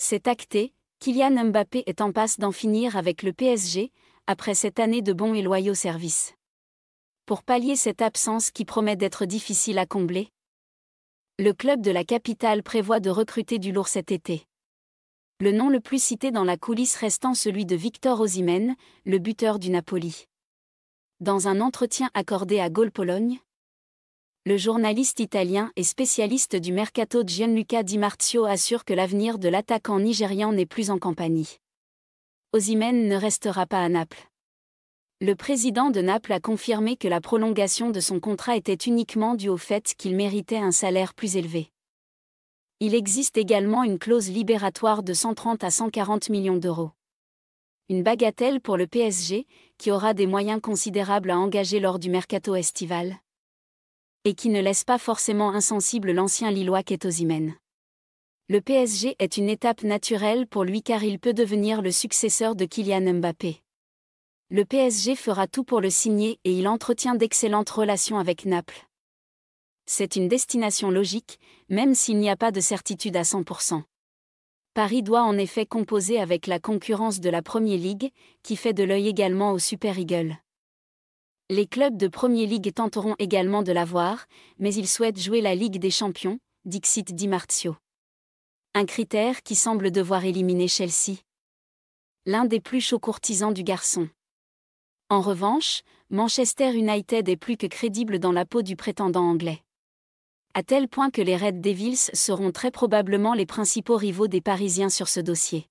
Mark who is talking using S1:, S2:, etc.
S1: C'est acté, Kylian Mbappé est en passe d'en finir avec le PSG, après cette année de bons et loyaux services. Pour pallier cette absence qui promet d'être difficile à combler, le club de la capitale prévoit de recruter du lourd cet été. Le nom le plus cité dans la coulisse restant celui de Victor Osimhen, le buteur du Napoli. Dans un entretien accordé à Gaulle Pologne, le journaliste italien et spécialiste du mercato Gianluca Di Marzio assure que l'avenir de l'attaquant nigérian n'est plus en campagne. Ozimène ne restera pas à Naples. Le président de Naples a confirmé que la prolongation de son contrat était uniquement due au fait qu'il méritait un salaire plus élevé. Il existe également une clause libératoire de 130 à 140 millions d'euros. Une bagatelle pour le PSG, qui aura des moyens considérables à engager lors du mercato estival et qui ne laisse pas forcément insensible l'ancien Lillois Kétosimène. Le PSG est une étape naturelle pour lui car il peut devenir le successeur de Kylian Mbappé. Le PSG fera tout pour le signer et il entretient d'excellentes relations avec Naples. C'est une destination logique, même s'il n'y a pas de certitude à 100%. Paris doit en effet composer avec la concurrence de la Premier League, qui fait de l'œil également au Super Eagle. Les clubs de Premier League tenteront également de l'avoir, mais ils souhaitent jouer la Ligue des Champions, dixit Di Martio. Un critère qui semble devoir éliminer Chelsea. L'un des plus chauds courtisans du garçon. En revanche, Manchester United est plus que crédible dans la peau du prétendant anglais. À tel point que les Red Devils seront très probablement les principaux rivaux des Parisiens sur ce dossier.